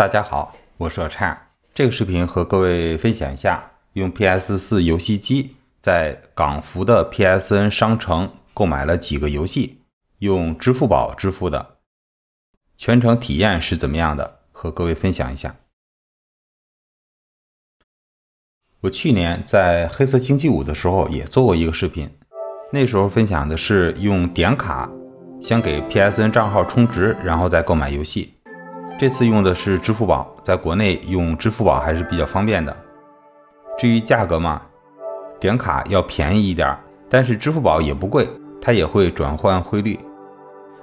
大家好，我是叉。这个视频和各位分享一下，用 PS 四游戏机在港服的 PSN 商城购买了几个游戏，用支付宝支付的，全程体验是怎么样的？和各位分享一下。我去年在《黑色星期五》的时候也做过一个视频，那时候分享的是用点卡先给 PSN 账号充值，然后再购买游戏。这次用的是支付宝，在国内用支付宝还是比较方便的。至于价格嘛，点卡要便宜一点，但是支付宝也不贵，它也会转换汇率，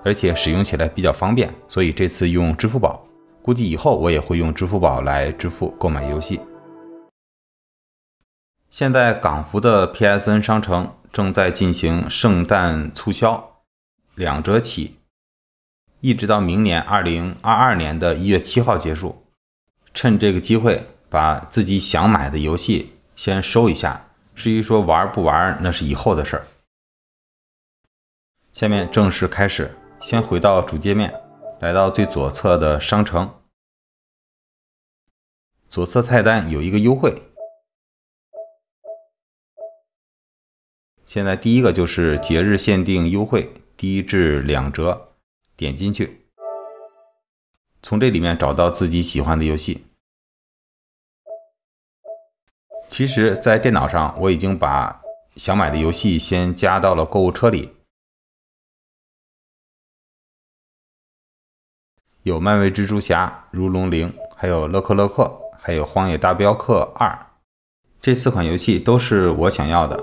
而且使用起来比较方便，所以这次用支付宝。估计以后我也会用支付宝来支付购买游戏。现在港服的 PSN 商城正在进行圣诞促销，两折起。一直到明年二零二二年的一月七号结束，趁这个机会把自己想买的游戏先收一下。至于说玩不玩，那是以后的事儿。下面正式开始，先回到主界面，来到最左侧的商城，左侧菜单有一个优惠。现在第一个就是节日限定优惠，低至两折。点进去，从这里面找到自己喜欢的游戏。其实，在电脑上我已经把想买的游戏先加到了购物车里，有《漫威蜘蛛侠》、《如龙零》、还有《乐克乐克》、还有《荒野大镖客二》，这四款游戏都是我想要的。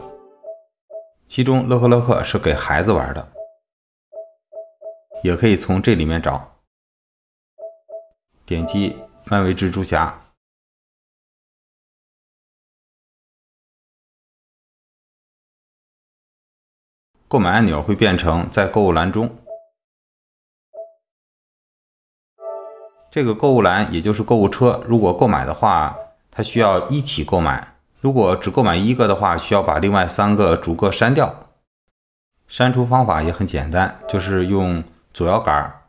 其中，《乐克乐克》是给孩子玩的。也可以从这里面找，点击漫威蜘蛛侠购买按钮会变成在购物篮中。这个购物篮也就是购物车，如果购买的话，它需要一起购买。如果只购买一个的话，需要把另外三个逐个删掉。删除方法也很简单，就是用。左摇杆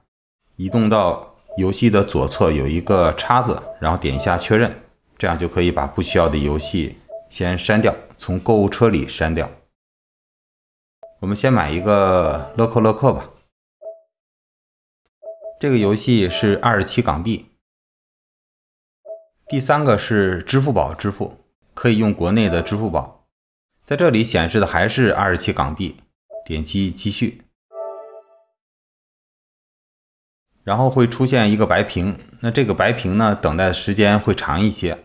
移动到游戏的左侧，有一个叉子，然后点一下确认，这样就可以把不需要的游戏先删掉，从购物车里删掉。我们先买一个《乐扣乐扣吧，这个游戏是二十七港币。第三个是支付宝支付，可以用国内的支付宝，在这里显示的还是二十七港币，点击继续。然后会出现一个白屏，那这个白屏呢，等待时间会长一些。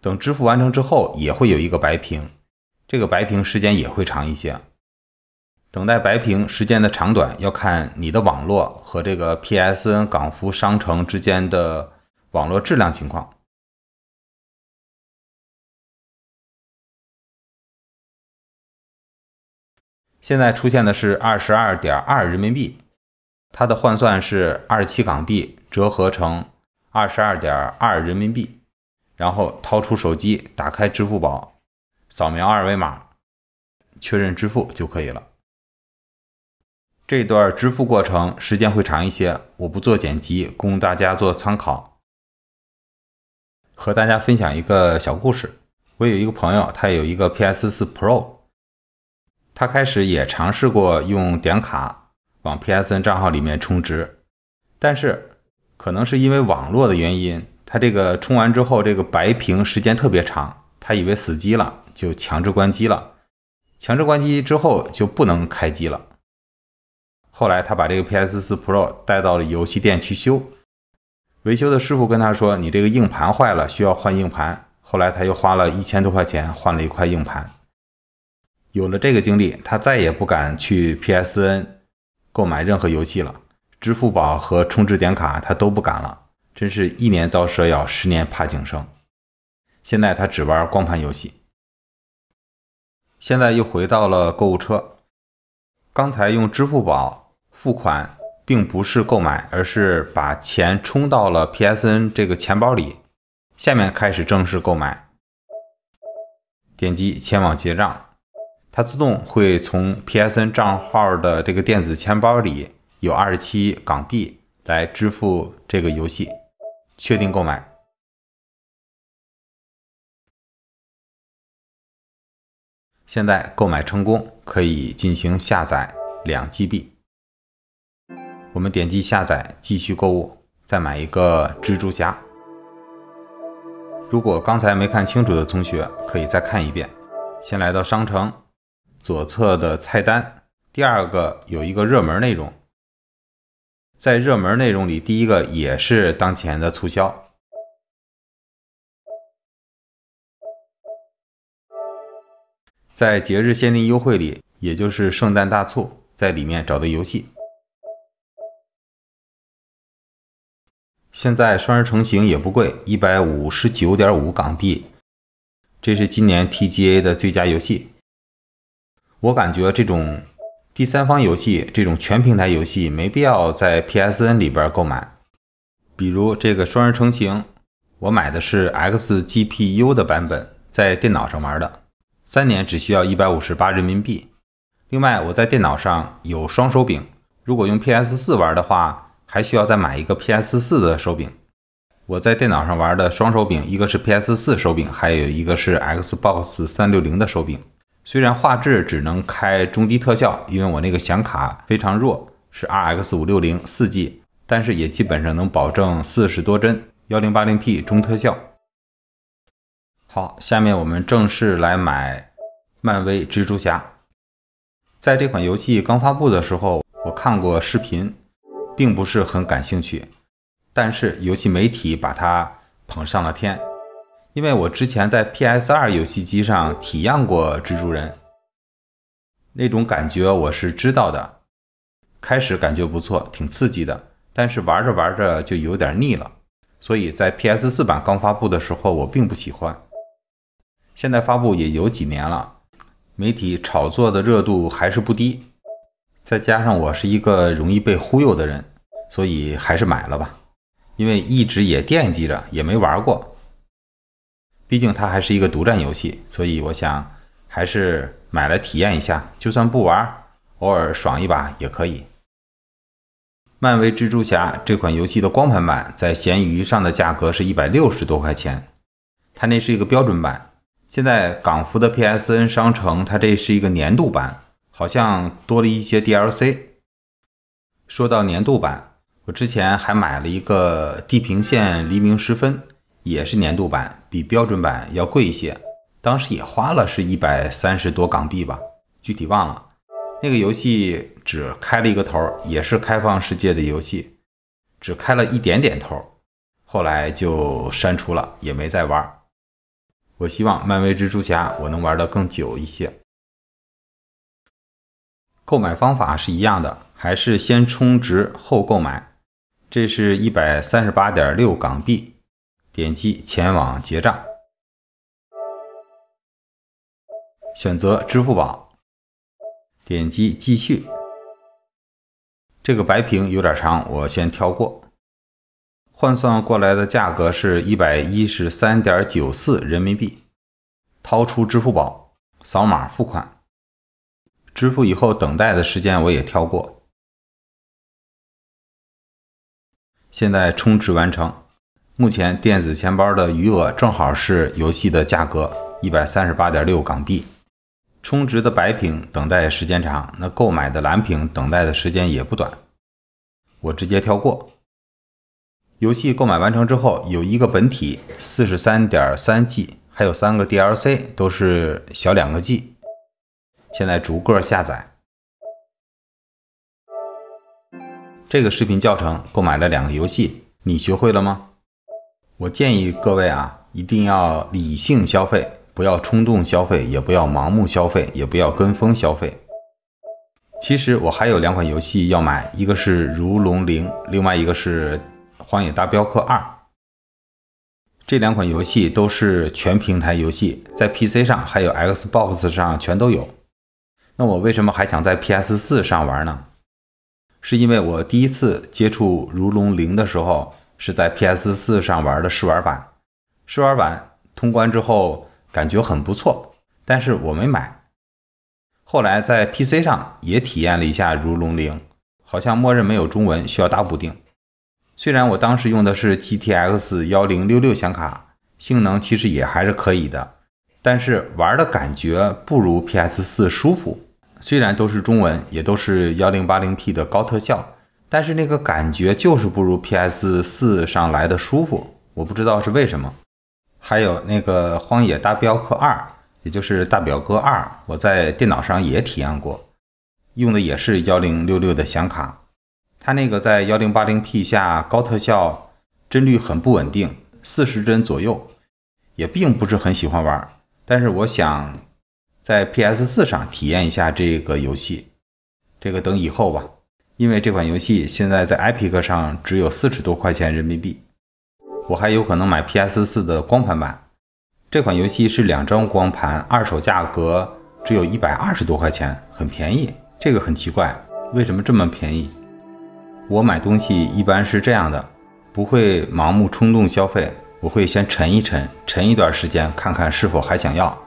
等支付完成之后，也会有一个白屏，这个白屏时间也会长一些。等待白屏时间的长短要看你的网络和这个 PSN 港服商城之间的网络质量情况。现在出现的是二十二点二人民币。它的换算是二十七港币折合成二十二点二人民币，然后掏出手机，打开支付宝，扫描二维码，确认支付就可以了。这段支付过程时间会长一些，我不做剪辑，供大家做参考。和大家分享一个小故事：我有一个朋友，他有一个 P S 四 Pro，他开始也尝试过用点卡。往 PSN 账号里面充值，但是可能是因为网络的原因，他这个充完之后，这个白屏时间特别长，他以为死机了，就强制关机了。强制关机之后就不能开机了。后来他把这个 PS4 Pro 带到了游戏店去修，维修的师傅跟他说：“你这个硬盘坏了，需要换硬盘。”后来他又花了一千多块钱换了一块硬盘。有了这个经历，他再也不敢去 PSN。购买任何游戏了，支付宝和充值点卡他都不敢了，真是一年遭蛇咬，十年怕井绳。现在他只玩光盘游戏，现在又回到了购物车。刚才用支付宝付款，并不是购买，而是把钱充到了 PSN 这个钱包里。下面开始正式购买，点击前往结账。它自动会从 PSN 账号的这个电子钱包里有二十七港币来支付这个游戏，确定购买。现在购买成功，可以进行下载两 GB。我们点击下载，继续购物，再买一个蜘蛛侠。如果刚才没看清楚的同学，可以再看一遍。先来到商城。左侧的菜单，第二个有一个热门内容，在热门内容里，第一个也是当前的促销，在节日限定优惠里，也就是圣诞大促，在里面找的游戏，现在双人成型也不贵，一百五十九点五港币，这是今年 TGA 的最佳游戏。我感觉这种第三方游戏，这种全平台游戏，没必要在 PSN 里边购买。比如这个双人成型，我买的是 XGPU 的版本，在电脑上玩的，三年只需要一百五十八人民币。另外，我在电脑上有双手柄，如果用 PS4 玩的话，还需要再买一个 PS4 的手柄。我在电脑上玩的双手柄，一个是 PS4 手柄，还有一个是 Xbox 三六零的手柄。虽然画质只能开中低特效，因为我那个显卡非常弱，是 R X 五六零四 G，但是也基本上能保证四十多帧，幺零八零 P 中特效。好，下面我们正式来买《漫威蜘蛛侠》。在这款游戏刚发布的时候，我看过视频，并不是很感兴趣，但是游戏媒体把它捧上了天。因为我之前在 PS 二游戏机上体验过蜘蛛人，那种感觉我是知道的。开始感觉不错，挺刺激的，但是玩着玩着就有点腻了。所以在 PS 四版刚发布的时候，我并不喜欢。现在发布也有几年了，媒体炒作的热度还是不低，再加上我是一个容易被忽悠的人，所以还是买了吧。因为一直也惦记着，也没玩过。毕竟它还是一个独占游戏，所以我想还是买来体验一下。就算不玩，偶尔爽一把也可以。漫威蜘蛛侠这款游戏的光盘版在闲鱼上的价格是一百六十多块钱，它那是一个标准版。现在港服的 PSN 商城，它这是一个年度版，好像多了一些 DLC。说到年度版，我之前还买了一个《地平线：黎明时分》。也是年度版，比标准版要贵一些，当时也花了是一百三十多港币吧，具体忘了。那个游戏只开了一个头，也是开放世界的游戏，只开了一点点头，后来就删除了，也没再玩。我希望漫威蜘蛛侠我能玩的更久一些。购买方法是一样的，还是先充值后购买，这是一百三十八点六港币。点击前往结账，选择支付宝，点击继续。这个白屏有点长，我先跳过。换算过来的价格是一百一十三点九四人民币。掏出支付宝，扫码付款。支付以后等待的时间我也跳过。现在充值完成。目前电子钱包的余额正好是游戏的价格，一百三十八点六港币。充值的白屏等待时间长，那购买的蓝屏等待的时间也不短，我直接跳过。游戏购买完成之后，有一个本体四十三点三 G，还有三个 DLC 都是小两个 G，现在逐个下载。这个视频教程购买了两个游戏，你学会了吗？我建议各位啊，一定要理性消费，不要冲动消费，也不要盲目消费，也不要跟风消费。其实我还有两款游戏要买，一个是《如龙零》，另外一个是《荒野大镖客二》。这两款游戏都是全平台游戏，在 PC 上还有 Xbox 上全都有。那我为什么还想在 PS 四上玩呢？是因为我第一次接触《如龙零》的时候。是在 PS 四上玩的试玩版，试玩版通关之后感觉很不错，但是我没买。后来在 PC 上也体验了一下《如龙零》，好像默认没有中文，需要打补丁。虽然我当时用的是 GTX 幺零六六显卡，性能其实也还是可以的，但是玩的感觉不如 PS 四舒服。虽然都是中文，也都是幺零八零 P 的高特效。但是那个感觉就是不如 PS 四上来的舒服，我不知道是为什么。还有那个《荒野大镖客二》，也就是《大表哥二》，我在电脑上也体验过，用的也是幺零六六的显卡，它那个在幺零八零 P 下高特效帧率很不稳定，四十帧左右，也并不是很喜欢玩。但是我想在 PS 四上体验一下这个游戏，这个等以后吧。因为这款游戏现在在 e p c 上只有四十多块钱人民币，我还有可能买 PS 四的光盘版。这款游戏是两张光盘，二手价格只有一百二十多块钱，很便宜。这个很奇怪，为什么这么便宜？我买东西一般是这样的，不会盲目冲动消费，我会先沉一沉，沉一段时间看看是否还想要。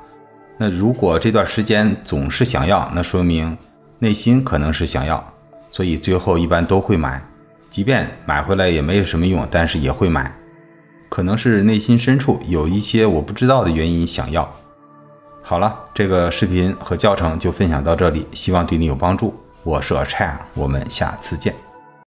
那如果这段时间总是想要，那说明内心可能是想要。所以最后一般都会买，即便买回来也没有什么用，但是也会买，可能是内心深处有一些我不知道的原因想要。好了，这个视频和教程就分享到这里，希望对你有帮助。我是阿 c h a r 我们下次见。